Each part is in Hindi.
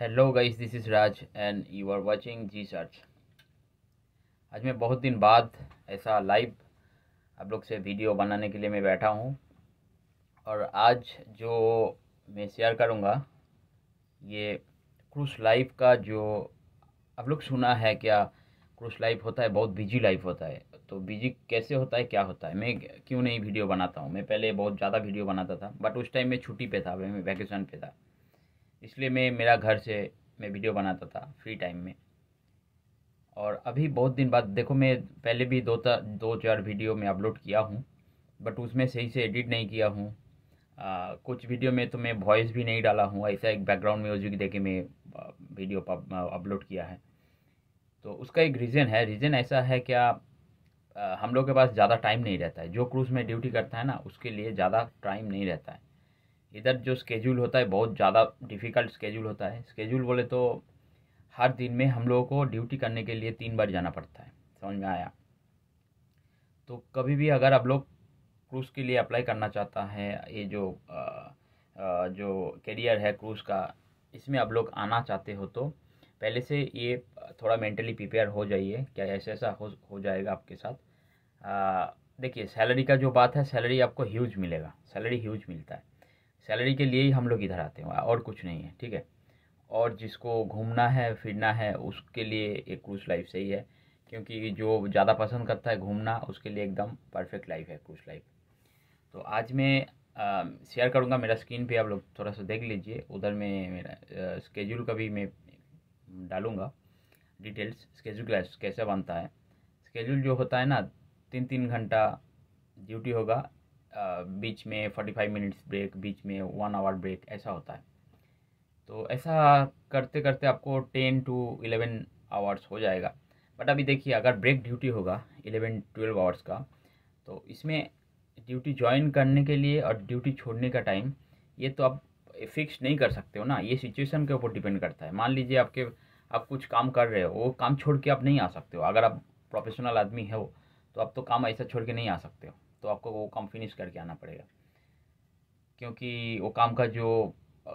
hello guys this is Raj and you are watching G search आज मैं बहुत दिन बाद ऐसा लाइव आप लोग से वीडियो बनाने के लिए मैं बैठा हूँ और आज जो मैं शेयर करूँगा ये क्रूस लाइफ का जो आप लोग सुना है क्या क्रूस लाइफ होता है बहुत बिजी लाइफ होता है तो बिजी कैसे होता है क्या होता है मैं क्यों नहीं वीडियो बनाता हूँ मैं पहले बहुत ज़्यादा वीडियो बनाता था बट उस टाइम मैं छुट्टी पे था मैं वैकेशन पे था इसलिए मैं मेरा घर से मैं वीडियो बनाता था फ्री टाइम में और अभी बहुत दिन बाद देखो मैं पहले भी दो तर, दो चार वीडियो में अपलोड किया हूँ बट उसमें सही से एडिट नहीं किया हूँ कुछ वीडियो में तो मैं वॉइस भी नहीं डाला हूँ ऐसा एक बैकग्राउंड म्यूजिक दे के मैं वीडियो अपलोड किया है तो उसका एक रीज़न है रीज़न ऐसा है क्या हम लोग के पास ज़्यादा टाइम नहीं रहता है जो क्रूज़ में ड्यूटी करता है ना उसके लिए ज़्यादा टाइम नहीं रहता है इधर जो स्केजूल होता है बहुत ज़्यादा डिफ़िकल्ट स्केजूल होता है स्केजूल बोले तो हर दिन में हम लोगों को ड्यूटी करने के लिए तीन बार जाना पड़ता है समझ में आया तो कभी भी अगर आप लोग क्रूज़ के लिए अप्लाई करना चाहता है ये जो आ, आ, जो करियर है क्रूज़ का इसमें आप लोग आना चाहते हो तो पहले से ये थोड़ा मेंटली प्रिपेयर हो जाइए क्या ऐसा ऐसा हो हो जाएगा आपके साथ देखिए सैलरी का जो बात है सैलरी आपको ह्यूज मिलेगा सैलरी ह्यूज मिलता है सैलरी के लिए ही हम लोग इधर आते हैं और कुछ नहीं है ठीक है और जिसको घूमना है फिरना है उसके लिए एक क्रूज लाइफ सही है क्योंकि जो ज़्यादा पसंद करता है घूमना उसके लिए एकदम परफेक्ट लाइफ है क्रूज लाइफ तो आज मैं शेयर करूँगा मेरा स्क्रीन पे आप लोग थोड़ा सा देख लीजिए उधर में मेरा स्केड्यूल का भी मैं डालूँगा डिटेल्स स्केड्यूल कैसे बनता है स्केड्यूल जो होता है ना तीन तीन घंटा ड्यूटी होगा बीच में फोर्टी फाइव मिनट्स ब्रेक बीच में वन आवर ब्रेक ऐसा होता है तो ऐसा करते करते आपको टेन टू इलेवन आवर्स हो जाएगा बट अभी देखिए अगर ब्रेक ड्यूटी होगा इलेवन ट्वेल्व आवर्स का तो इसमें ड्यूटी ज्वाइन करने के लिए और ड्यूटी छोड़ने का टाइम ये तो आप फिक्स नहीं कर सकते हो ना ये सिचुएशन के ऊपर डिपेंड करता है मान लीजिए आपके आप कुछ काम कर रहे हो वो काम छोड़ के आप नहीं आ सकते हो अगर आप प्रोफेशनल आदमी हो तो आप तो काम ऐसा छोड़ के नहीं आ सकते हो तो आपको वो काम फिनिश करके आना पड़ेगा क्योंकि वो काम का जो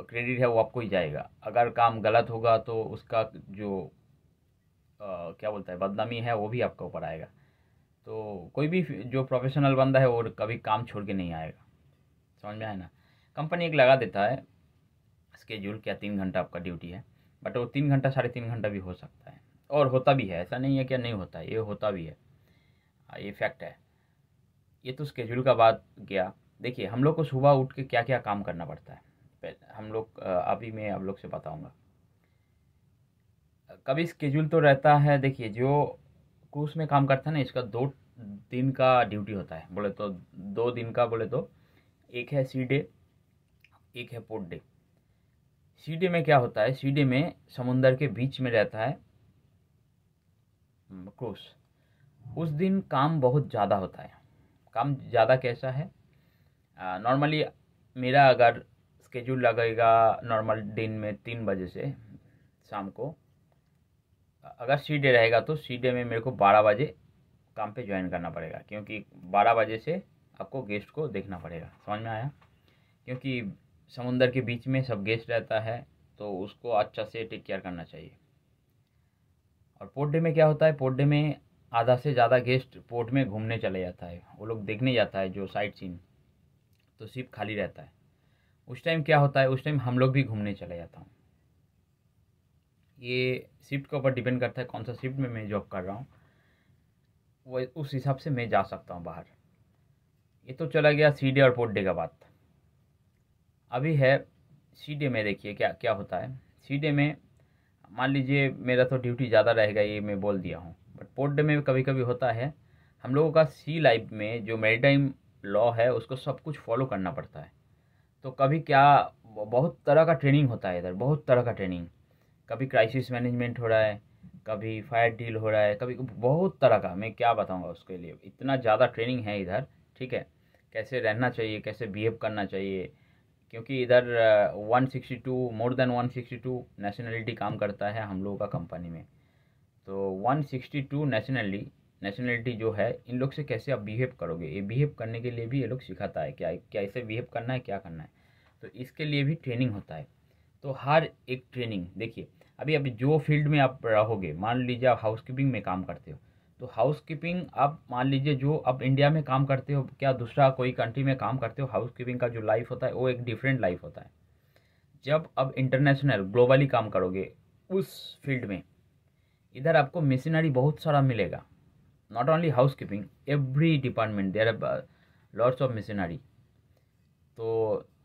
क्रेडिट है वो आपको ही जाएगा अगर काम गलत होगा तो उसका जो आ, क्या बोलता है बदनामी है वो भी आपके ऊपर आएगा तो कोई भी जो प्रोफेशनल बंदा है वो कभी काम छोड़ के नहीं आएगा समझ में आए ना कंपनी एक लगा देता है स्केड्यूल क्या तीन घंटा आपका ड्यूटी है बट वो तीन घंटा साढ़े तीन घंटा भी हो सकता है और होता भी है ऐसा नहीं है क्या नहीं होता है ये होता भी है हाँ, ये फैक्ट है ये तो स्केड्यूल का बात गया देखिए हम लोग को सुबह उठ के क्या क्या काम करना पड़ता है हम लोग अभी मैं आप लोग से बताऊंगा कभी स्केड्यूल तो रहता है देखिए जो क्रूज में काम करता है ना इसका दो दिन का ड्यूटी होता है बोले तो दो दिन का बोले तो एक है सी डे एक है पोर्ट डे सी डे में क्या होता है सी डे में समुंदर के बीच में रहता है क्रूज हम्म, उस दिन काम बहुत ज़्यादा होता है काम ज़्यादा कैसा है नॉर्मली मेरा अगर स्केड्यूल लगेगा नॉर्मल दिन में तीन बजे से शाम को अगर सी डे रहेगा तो सी डे में मेरे को बारह बजे काम पे ज्वाइन करना पड़ेगा क्योंकि बारह बजे से आपको गेस्ट को देखना पड़ेगा समझ में आया क्योंकि समुंदर के बीच में सब गेस्ट रहता है तो उसको अच्छा से टेक केयर करना चाहिए और पोर्ट डे में क्या होता है पोर्ट डे में आधा से ज़्यादा गेस्ट पोर्ट में घूमने चले जाता है वो लोग देखने जाता है जो साइट सीन तो सिर्फ खाली रहता है उस टाइम क्या होता है उस टाइम हम लोग भी घूमने चले जाता हूँ ये शिफ्ट के ऊपर डिपेंड करता है कौन सा शिफ्ट में मैं जॉब कर रहा हूँ वो उस हिसाब से मैं जा सकता हूँ बाहर ये तो चला गया सी डे और पोर्ट डे का बात अभी है सी डे में देखिए क्या क्या होता है सी डे में मान लीजिए मेरा तो ड्यूटी ज़्यादा रहेगा ये मैं बोल दिया हूँ बट पोर्ट डे में भी कभी कभी होता है हम लोगों का सी लाइफ में जो मेरीटाइम लॉ है उसको सब कुछ फॉलो करना पड़ता है तो कभी क्या बहुत तरह का ट्रेनिंग होता है इधर बहुत तरह का ट्रेनिंग कभी क्राइसिस मैनेजमेंट हो रहा है कभी फायर डील हो रहा है कभी बहुत तरह का मैं क्या बताऊँगा उसके लिए इतना ज़्यादा ट्रेनिंग है इधर ठीक है कैसे रहना चाहिए कैसे बिहेव करना चाहिए क्योंकि इधर 162 मोर देन 162 नेशनलिटी काम करता है हम लोगों का कंपनी में तो 162 नेशनली नेशनलिटी जो है इन लोग से कैसे आप बिहेव करोगे ये बिहेव करने के लिए भी ये लोग सिखाता है क्या कैसे बिहेव करना है क्या करना है तो इसके लिए भी ट्रेनिंग होता है तो हर एक ट्रेनिंग देखिए अभी अभी जो फील्ड में आप रहोगे मान लीजिए आप हाउस कीपिंग में काम करते हो तो हाउस कीपिंग आप मान लीजिए जो आप इंडिया में काम करते हो क्या दूसरा कोई कंट्री में काम करते हो हाउस कीपिंग का जो लाइफ होता है वो एक डिफरेंट लाइफ होता है जब आप इंटरनेशनल ग्लोबली काम करोगे उस फील्ड में इधर आपको मशीनरी बहुत सारा मिलेगा not only house keeping every department there are lords of machinery तो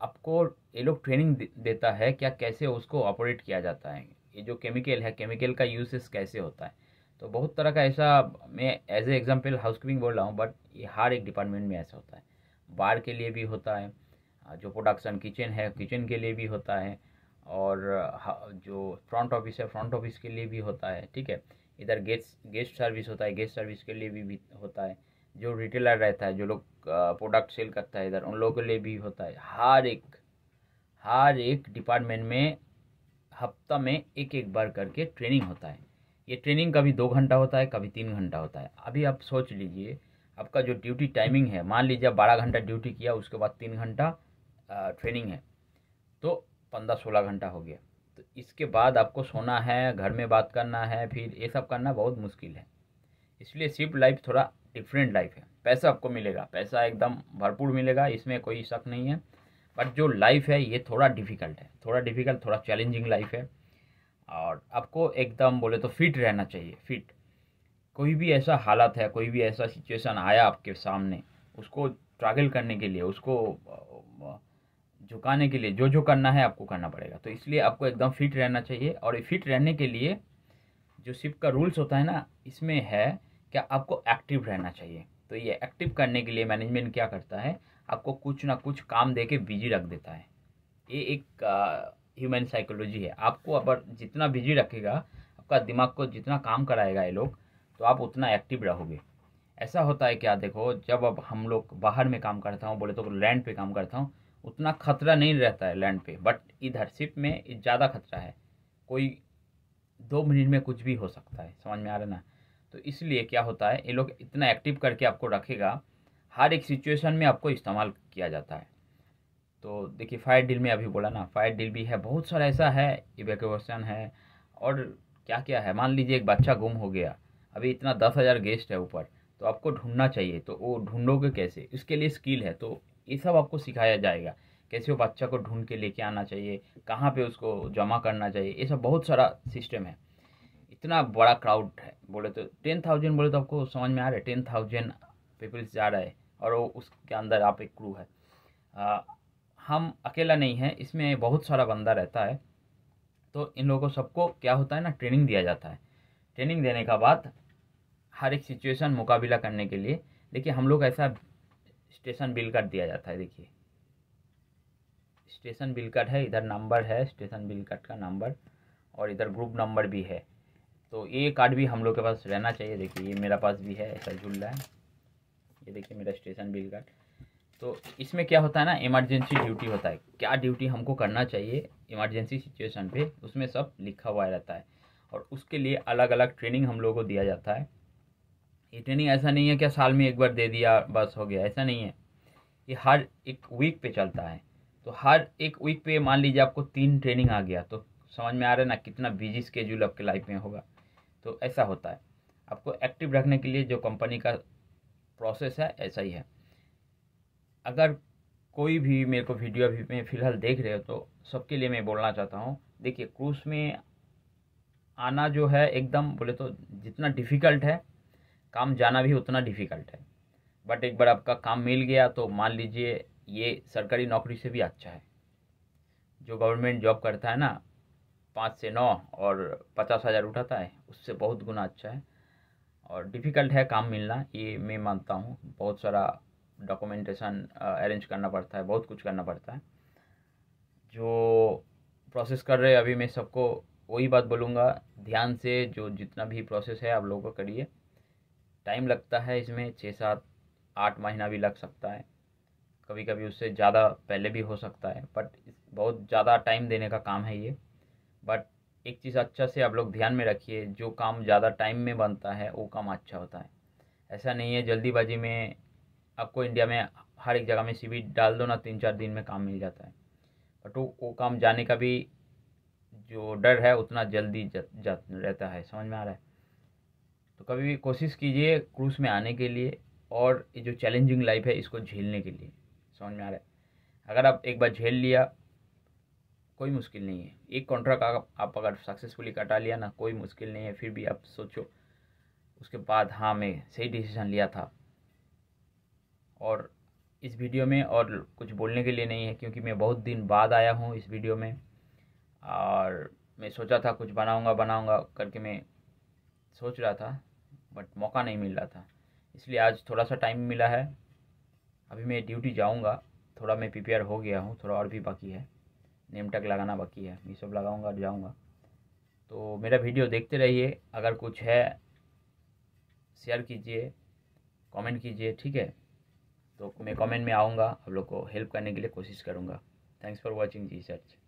आपको ये लोग ट्रेनिंग देता है क्या कैसे उसको ऑपरेट किया जाता है ये जो केमिकल है केमिकल का यूसेस कैसे होता है तो बहुत तरह का ऐसा मैं as a example house keeping बोल रहा हूँ बट ये हर एक डिपार्टमेंट में ऐसा होता है बार के लिए भी होता है जो प्रोडक्शन किचन है किचन के लिए भी होता है और जो फ्रंट ऑफिस है फ्रंट ऑफिस के लिए भी होता है ठीक है इधर गेस्ट गेस्ट सर्विस होता है गेस्ट सर्विस के लिए भी, भी होता है जो रिटेलर रहता है जो लोग प्रोडक्ट सेल करता है इधर उन लोगों के लिए भी होता है हर एक हर एक डिपार्टमेंट में हफ्ता में एक एक बार करके ट्रेनिंग होता है ये ट्रेनिंग कभी दो घंटा होता है कभी तीन घंटा होता है अभी आप सोच लीजिए आपका जो ड्यूटी टाइमिंग है मान लीजिए बारह घंटा ड्यूटी किया उसके बाद तीन घंटा ट्रेनिंग है तो पंद्रह सोलह घंटा हो गया तो इसके बाद आपको सोना है घर में बात करना है फिर ये सब करना बहुत मुश्किल है इसलिए शिफ्ट लाइफ थोड़ा डिफरेंट लाइफ है पैसा आपको मिलेगा पैसा एकदम भरपूर मिलेगा इसमें कोई शक नहीं है बट जो लाइफ है ये थोड़ा डिफ़िकल्ट है थोड़ा डिफ़िकल्ट थोड़ा चैलेंजिंग लाइफ है और आपको एकदम बोले तो फिट रहना चाहिए फिट कोई भी ऐसा हालत है कोई भी ऐसा सिचुएशन आया आपके सामने उसको स्ट्रगल करने के लिए उसको झुकाने के लिए जो जो करना है आपको करना पड़ेगा तो इसलिए आपको एकदम फिट रहना चाहिए और फिट रहने के लिए जो शिप का रूल्स होता है ना इसमें है क्या आपको एक्टिव रहना चाहिए तो ये एक्टिव करने के लिए मैनेजमेंट क्या करता है आपको कुछ ना कुछ काम दे के बिजी रख देता है ये एक ह्यूमन साइकोलॉजी है आपको अगर जितना बिजी रखेगा आपका दिमाग को जितना काम कराएगा ये लोग तो आप उतना एक्टिव रहोगे ऐसा होता है क्या देखो जब अब हम लोग बाहर में काम करता हूँ बोले तो लैंड पे काम करता हूँ उतना खतरा नहीं रहता है लैंड पे बट इधर सिप में ज़्यादा खतरा है कोई दो मिनट में कुछ भी हो सकता है समझ में आ रहा ना तो इसलिए क्या होता है ये लोग इतना एक्टिव करके आपको रखेगा हर एक सिचुएशन में आपको इस्तेमाल किया जाता है तो देखिए फायर डील में अभी बोला ना फायर डील भी है बहुत सारा ऐसा है इवेक्यूएशन है और क्या क्या है मान लीजिए एक बच्चा गुम हो गया अभी इतना दस हज़ार गेस्ट है ऊपर तो आपको ढूंढना चाहिए तो वो ढूंढोगे कैसे इसके लिए स्किल है तो ये सब आपको सिखाया जाएगा कैसे वो बच्चा को ढूंढ के लेके आना चाहिए कहाँ पे उसको जमा करना चाहिए ये सब बहुत सारा सिस्टम है इतना बड़ा क्राउड है बोले तो टेन थाउजेंड बोले तो आपको समझ में आ रहा है टेन थाउजेंड पीपल्स जा रहा है और वो उसके अंदर आप एक क्रू है आ, हम अकेला नहीं है इसमें बहुत सारा बंदा रहता है तो इन लोगों सबको क्या होता है ना ट्रेनिंग दिया जाता है ट्रेनिंग देने का बाद हर एक सिचुएशन मुकाबला करने के लिए देखिए हम लोग ऐसा स्टेशन बिल कट दिया जाता है देखिए स्टेशन बिल कट है इधर नंबर है स्टेशन बिल कट का नंबर और इधर ग्रुप नंबर भी है तो ये कार्ड भी हम लोग के पास रहना चाहिए देखिए ये मेरा पास भी है ऐसा झूल रहा है ये देखिए मेरा स्टेशन बिल कार्ड तो इसमें क्या होता है ना इमरजेंसी ड्यूटी होता है क्या ड्यूटी हमको करना चाहिए इमरजेंसी सिचुएशन पे उसमें सब लिखा हुआ रहता है और उसके लिए अलग अलग ट्रेनिंग हम लोगों को दिया जाता है ये ट्रेनिंग ऐसा नहीं है कि साल में एक बार दे दिया बस हो गया ऐसा नहीं है ये हर एक वीक पे चलता है तो हर एक वीक पे मान लीजिए आपको तीन ट्रेनिंग आ गया तो समझ में आ रहा है ना कितना बिजी स्केड्यूल आपके लाइफ में होगा तो ऐसा होता है आपको एक्टिव रखने के लिए जो कंपनी का प्रोसेस है ऐसा ही है अगर कोई भी मेरे को वीडियो अभी में फ़िलहाल देख रहे हो तो सबके लिए मैं बोलना चाहता हूँ देखिए क्रूज में आना जो है एकदम बोले तो जितना डिफ़िकल्ट है काम जाना भी उतना डिफ़िकल्ट है बट एक बार आपका काम मिल गया तो मान लीजिए ये सरकारी नौकरी से भी अच्छा है जो गवर्नमेंट जॉब करता है ना पाँच से नौ और पचास हज़ार उठाता है उससे बहुत गुना अच्छा है और डिफ़िकल्ट है काम मिलना ये मैं मानता हूँ बहुत सारा डॉक्यूमेंटेशन अरेंज करना पड़ता है बहुत कुछ करना पड़ता है जो प्रोसेस कर रहे अभी मैं सबको वही बात बोलूँगा ध्यान से जो जितना भी प्रोसेस है आप लोगों को करिए टाइम लगता है इसमें छः सात आठ महीना भी लग सकता है कभी कभी उससे ज़्यादा पहले भी हो सकता है बट बहुत ज़्यादा टाइम देने का काम है ये बट एक चीज़ अच्छा से आप लोग ध्यान में रखिए जो काम ज़्यादा टाइम में बनता है वो काम अच्छा होता है ऐसा नहीं है जल्दीबाजी में आपको इंडिया में हर एक जगह में सी डाल दो ना तीन चार दिन में काम मिल जाता है बट वो वो काम जाने का भी जो डर है उतना जल्दी जा, जा रहता है समझ में आ रहा है तो कभी भी कोशिश कीजिए क्रूज में आने के लिए और ये जो चैलेंजिंग लाइफ है इसको झेलने के लिए समझ में आ रहा है अगर आप एक बार झेल लिया कोई मुश्किल नहीं है एक कॉन्ट्रैक्ट आप, आप अगर सक्सेसफुली कटा लिया ना कोई मुश्किल नहीं है फिर भी आप सोचो उसके बाद हाँ मैं सही डिसीजन लिया था और इस वीडियो में और कुछ बोलने के लिए नहीं है क्योंकि मैं बहुत दिन बाद आया हूँ इस वीडियो में और मैं सोचा था कुछ बनाऊँगा बनाऊँगा करके मैं सोच रहा था बट मौका नहीं मिल रहा था इसलिए आज थोड़ा सा टाइम मिला है अभी मैं ड्यूटी जाऊँगा थोड़ा मैं प्रिपेयर हो गया हूँ थोड़ा और भी बाकी है नेम टैग लगाना बाकी है ये सब लगाऊँगा जाऊँगा तो मेरा वीडियो देखते रहिए अगर कुछ है शेयर कीजिए कमेंट कीजिए ठीक है तो मैं कमेंट में आऊँगा आप लोग को हेल्प करने के लिए कोशिश करूँगा thanks for watching G search